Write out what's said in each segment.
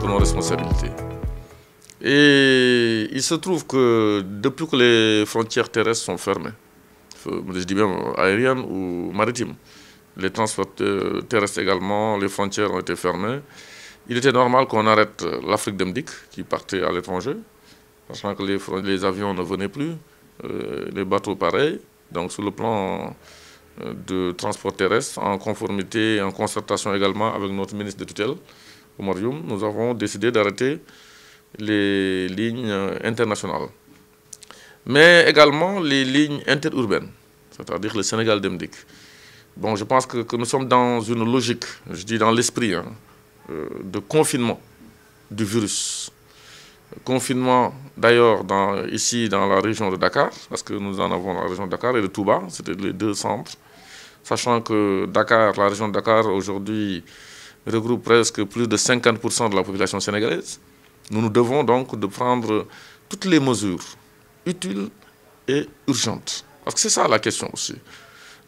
de nos responsabilités. Et il se trouve que depuis que les frontières terrestres sont fermées, je dis bien aériennes ou maritimes, les transports terrestres également, les frontières ont été fermées, il était normal qu'on arrête l'Afrique d'Emdic qui partait à l'étranger, parce que les, avions ne venaient plus, euh, les bateaux pareils. Donc sur le plan euh, de transport terrestre, en conformité, en concertation également avec notre ministre de tutelle, nous avons décidé d'arrêter les lignes internationales. Mais également les lignes interurbaines, c'est-à-dire le Sénégal d'Emdik. Bon, je pense que, nous sommes dans une logique, je dis dans l'esprit, hein, euh, de confinement du virus. Confinement d'ailleurs ici dans la région de Dakar, parce que nous en avons la région de Dakar et de Touba, c'était les deux centres. Sachant que Dakar, la région de Dakar aujourd'hui regroupe presque plus de 50% de la population sénégalaise. Nous nous devons donc de prendre toutes les mesures utiles et urgentes. Parce que c'est ça la question aussi.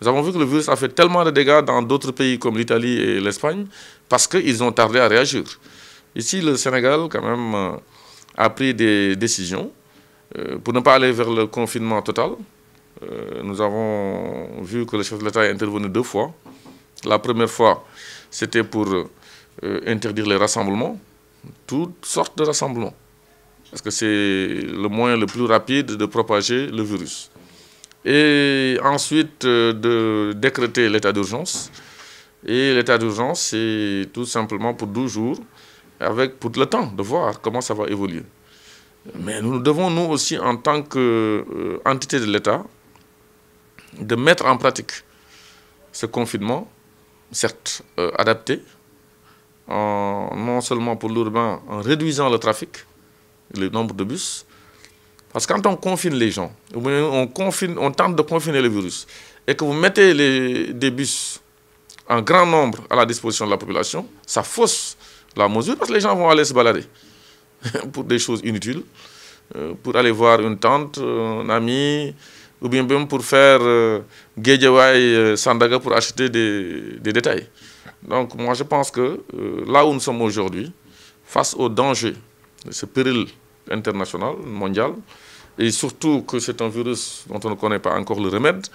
Nous avons vu que le virus a fait tellement de dégâts dans d'autres pays comme l'Italie et l'Espagne parce qu'ils ont tardé à réagir. Ici, le Sénégal, quand même, euh, a pris des décisions euh, pour ne pas aller vers le confinement total. Euh, nous avons vu que le chef de l'État est intervenu deux fois. La première fois, c'était pour euh, interdire les rassemblements, toutes sortes de rassemblements. Parce que c'est le moyen le plus rapide de propager le virus. Et ensuite, euh, de décréter l'état d'urgence. Et l'état d'urgence, c'est tout simplement pour 12 jours, avec pour le temps de voir comment ça va évoluer. Mais nous devons, nous aussi, en tant qu'entité euh, de l'État, de mettre en pratique ce confinement certes euh, adapté, non seulement pour l'urbain, en réduisant le trafic, le nombre de bus. Parce que quand on confine les gens, on, confine, tente de confiner le virus, et que vous mettez des bus en grand nombre à la disposition de la population, ça fausse la mesure parce que les gens vont aller se balader pour des choses inutiles, euh, pour aller voir une tante, un ami, ou bien même pour faire euh, euh Sandaga pour acheter des, détails. Donc moi je pense que euh, là où nous sommes aujourd'hui, face au danger, ce péril international, mondial, et surtout que c'est un virus dont on ne connaît pas encore le remède,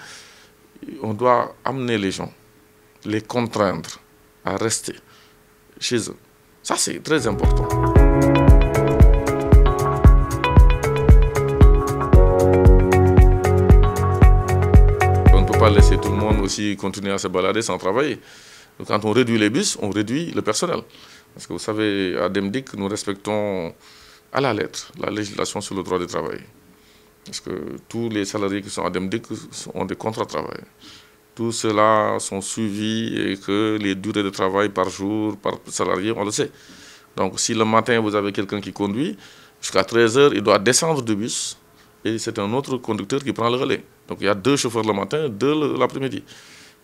on doit amener les gens, les contraindre à rester chez eux. Ça c'est très important. aussi continuer à se balader sans travailler. quand on réduit les bus, on réduit le personnel. Parce que vous savez, à Demdik, nous respectons à la lettre la législation sur le droit du travail. Parce que tous les salariés qui sont à Demdic ont des contrats de travail. Tout cela sont suivis et que les durées de travail par jour, par salarié, on le sait. Donc si le matin vous avez quelqu'un qui conduit, jusqu'à 13h, il doit descendre du bus et c'est un autre conducteur qui prend le relais. Donc il y a deux chauffeurs le matin, deux l'après-midi.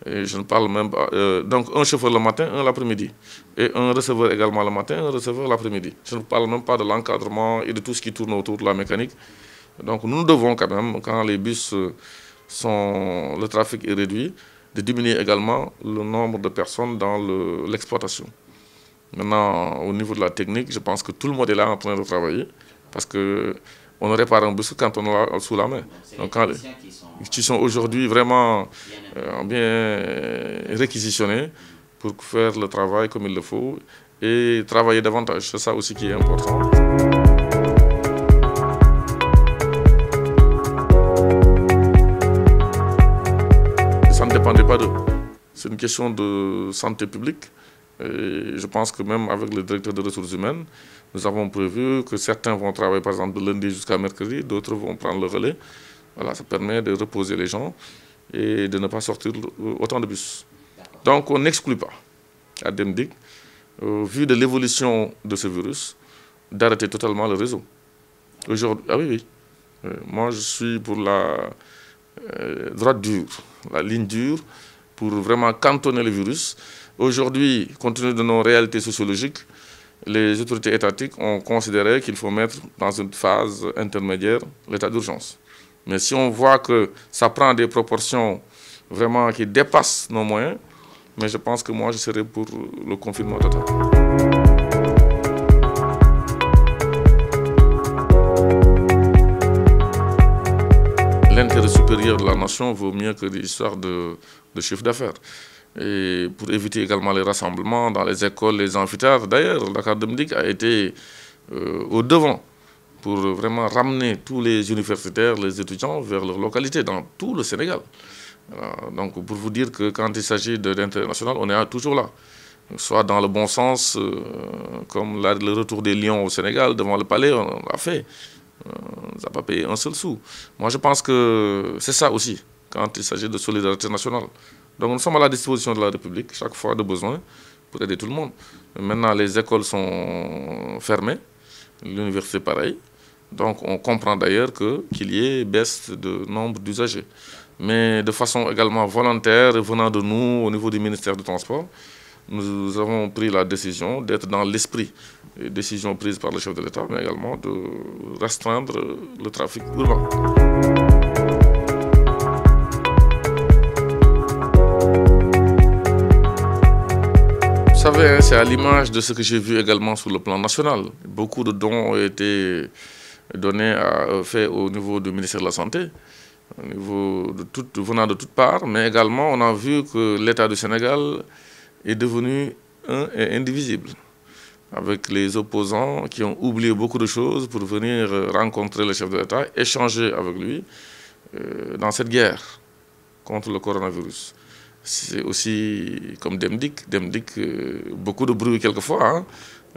je ne parle même pas. Euh, donc un chauffeur le matin, un l'après-midi. Et un receveur également le matin, un receveur l'après-midi. Je ne parle même pas de l'encadrement et de tout ce qui tourne autour de la mécanique. Donc nous devons quand même, quand les bus euh, sont. le trafic est réduit, de diminuer également le nombre de personnes dans l'exploitation. Maintenant, au niveau de la technique, je pense que tout le monde est là en train de travailler parce que on un pas remboursé quand on l'a sous la main. Donc, quand, sont, aujourd'hui vraiment euh, bien euh, réquisitionnés pour faire le travail comme il le faut et travailler davantage. C'est ça aussi qui est important. Ça ne dépendait pas d'eux. C'est une question de santé publique je pense que même avec le directeur des ressources humaines, nous avons prévu que certains vont travailler par exemple de lundi jusqu'à mercredi, d'autres vont prendre le relais. Voilà, ça permet de reposer les gens et de ne pas sortir autant de bus. Donc on n'exclut pas à Demdik, euh, vu de l'évolution de ce virus, d'arrêter totalement le réseau. Aujourd'hui, ah oui, oui. Euh, moi je suis pour la euh, droite dure, la ligne dure, pour vraiment cantonner le virus. Aujourd'hui, compte tenu de nos réalités sociologiques, les autorités étatiques ont considéré qu'il faut mettre dans une phase intermédiaire l'état d'urgence. Mais si on voit que ça prend des proportions vraiment qui dépassent nos moyens, mais je pense que moi, je serai pour le confinement total. L'intérêt supérieur de la nation vaut mieux que l'histoire de, de chiffre d'affaires et pour éviter également les rassemblements dans les écoles, les amphithéâtres. D'ailleurs, de médic a été euh, au devant pour vraiment ramener tous les universitaires, les étudiants vers leur localité dans tout le Sénégal. donc pour vous dire que quand il s'agit de l'international, on est toujours là. Soit dans le bon sens, euh, comme le retour des lions au Sénégal devant le palais, on l'a fait. Euh, on n'a pas payé un seul sou. Moi je pense que c'est ça aussi, quand il s'agit de solidarité nationale. Donc nous sommes à la disposition de la République, chaque fois de besoin, pour aider tout le monde. Maintenant, les écoles sont fermées, l'université pareil. Donc on comprend d'ailleurs qu'il y ait baisse de nombre d'usagers. Mais de façon également volontaire, venant de nous au niveau du ministère du Transport, nous avons pris la décision d'être dans l'esprit, décision prise par le chef de l'État, mais également de restreindre le trafic urbain. savez, hein, c'est à l'image de ce que j'ai vu également sur le plan national. Beaucoup de dons ont été donnés, euh, faits au niveau du ministère de la Santé, au niveau de venant de toutes parts, mais également on a vu que l'État du Sénégal est devenu un et indivisible, avec les opposants qui ont oublié beaucoup de choses pour venir euh, rencontrer le chef de l'État, échanger avec lui euh, dans cette guerre contre le coronavirus c'est aussi comme DEMDIC. Demdik, euh, beaucoup de bruit quelquefois, hein.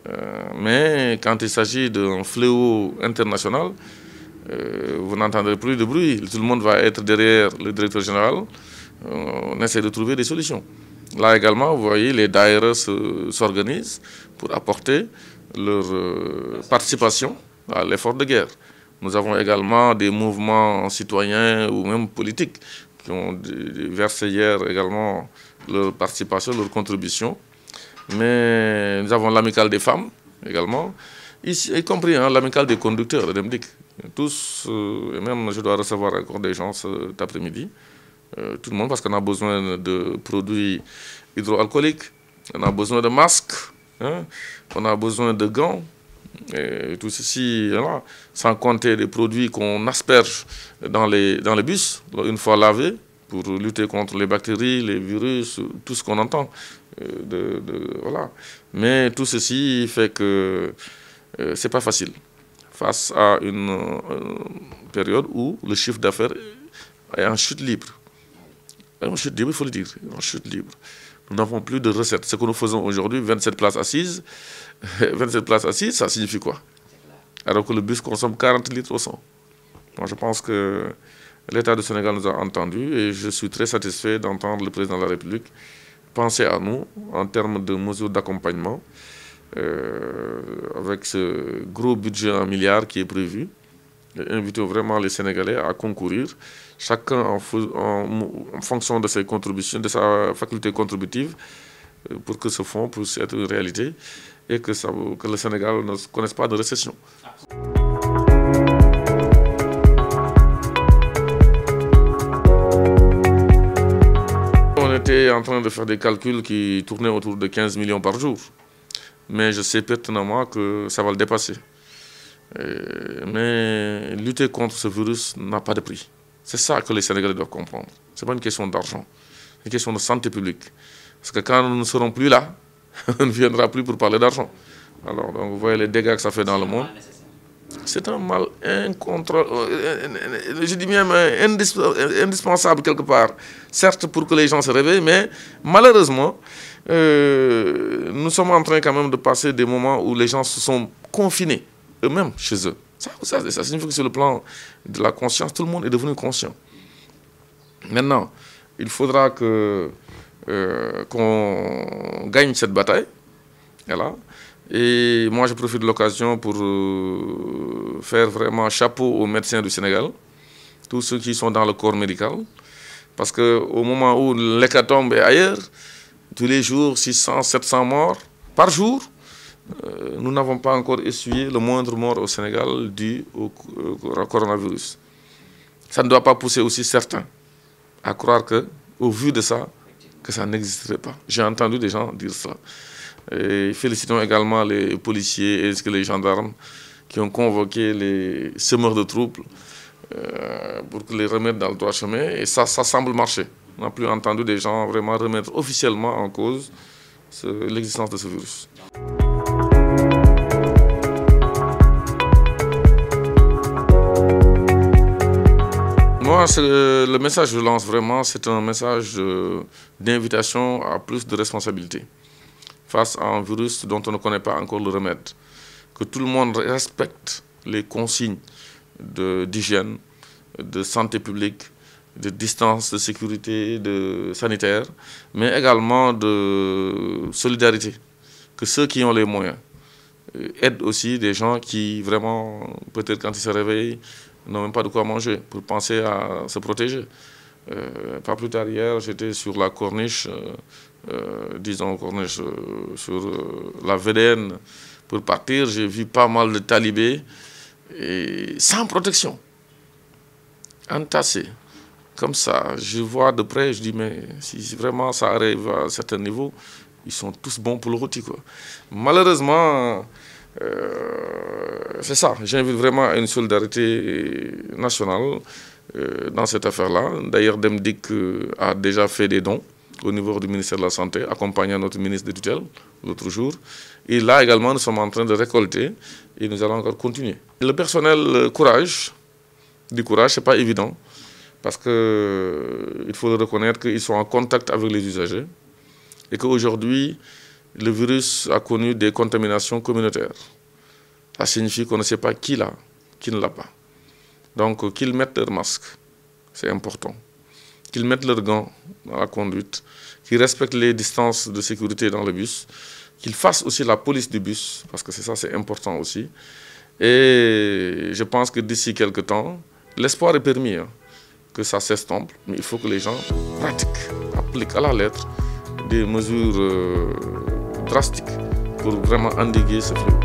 euh, mais quand il s'agit d'un fléau international, euh, vous n'entendrez plus de bruit. Tout le monde va être derrière le directeur général. on essaie de trouver des solutions. Là également, vous voyez, les daïras s'organisent pour apporter leur participation à l'effort de guerre. Nous avons également des mouvements citoyens ou même politiques qui ont versé hier également leur participation, leur contribution. Mais nous avons l'amicale des femmes également, y compris hein, l'amicale des conducteurs, MDIC. Tous, euh, et même je dois recevoir encore des gens cet après-midi, euh, tout le monde, parce qu'on a besoin de produits hydroalcooliques, on a besoin de masques, hein, on a besoin de gants tout ceci, sans compter les produits qu'on asperge dans les, dans les bus, une fois lavés, pour lutter contre les bactéries, les virus, tout ce qu'on entend. Euh, de, voilà. Mais tout ceci fait que euh, c'est pas facile. Face à une euh, période où le chiffre d'affaires est en chute libre. En chute libre, il faut le dire, en chute libre nous n'avons plus de recettes. Ce que nous faisons aujourd'hui, 27 places assises, 27 places assises, ça signifie quoi Alors que le bus consomme 40 litres au 100. Moi, je pense que l'État du Sénégal nous a entendus et je suis très satisfait d'entendre le président de la République penser à nous en termes de mesures d'accompagnement euh, avec ce gros budget en milliards qui est prévu Invitons vraiment les Sénégalais à concourir chacun en, fonction de ses contributions, de sa faculté contributive, euh, pour que ce fonds puisse être une réalité et que, que le Sénégal ne connaisse pas de récession. On était en train de faire des calculs qui tournaient autour de 15 millions par jour. Mais je sais pertinemment que ça va le dépasser. Euh, mais lutter contre ce virus n'a pas de prix. C'est ça que les Sénégalais doivent comprendre. Ce n'est pas une question d'argent, c'est une question de santé publique. Parce que quand nous ne serons plus là, on ne viendra plus pour parler d'argent. Alors, donc, vous voyez les dégâts que ça fait dans le monde. C'est un mal incontrôlable, euh, je dis même indispensable quelque part, certes pour que les gens se réveillent, mais malheureusement, euh, nous sommes en train quand même de passer des moments où les gens se sont confinés eux-mêmes chez eux. Ça, signifie que sur le plan de la conscience, tout le monde est devenu conscient. Maintenant, il faudra que euh, qu'on gagne cette bataille. Et moi, je profite de l'occasion pour euh, faire vraiment chapeau aux médecins du Sénégal, tous ceux qui sont dans le corps médical. Parce qu'au moment où l'hécatombe est ailleurs, tous les jours, 600, 700 morts par jour, euh, nous n'avons pas encore essuyé le moindre mort au Sénégal dû euh, au coronavirus. Ça ne doit pas pousser aussi certains à croire que, au vu de ça, que ça n'existerait pas. J'ai entendu des gens dire ça. Et félicitons également les policiers et les gendarmes qui ont convoqué les semeurs de troubles euh, pour les remettre dans le droit chemin. Et ça, ça semble marcher. On n'a plus entendu des gens vraiment remettre officiellement en cause l'existence de ce virus. le message que je lance vraiment, c'est un message d'invitation à plus de responsabilité face à un virus dont on ne connaît pas encore le remède. Que tout le monde respecte les consignes d'hygiène, de santé publique, de distance, de sécurité, de sanitaire, mais également de solidarité. Que ceux qui ont les moyens euh, aident aussi des gens qui vraiment, peut-être quand ils se réveillent, n'ont même pas de quoi manger pour penser à se protéger. Euh, pas plus tard hier, j'étais sur la corniche, euh, euh, disons corniche, sur la VDN pour partir. J'ai vu pas mal de talibés et sans protection, entassés. Comme ça, je vois de près, je dis, mais si vraiment ça arrive à un certain niveau, ils sont tous bons pour le rôti. Quoi. Malheureusement, euh, c'est ça, j'invite vraiment à une solidarité euh, nationale euh, dans cette affaire-là. D'ailleurs, Demdik a déjà fait des dons au niveau du ministère de la Santé, accompagnant notre ministre de tutelle l'autre jour. Et là également, nous sommes en train de récolter et nous allons encore continuer. Le personnel, courage, du courage, ce n'est pas évident parce qu'il faut reconnaître qu'ils sont en contact avec les usagers et qu'aujourd'hui, le virus a connu des contaminations communautaires. Ça signifie qu'on ne sait pas qui l'a, qui ne l'a pas. Donc qu'ils mettent leurs masques, c'est important. Qu'ils mettent leurs gants dans la conduite, qu'ils respectent les distances de sécurité dans le bus, qu'ils fassent aussi la police du bus, parce que c'est ça, c'est important aussi. Et je pense que d'ici quelques temps, l'espoir est permis, hein, que ça s'estompe, mais il faut que les gens pratiquent, appliquent à la lettre des mesures. Euh, drastiques pour vraiment endiguer ce fléau.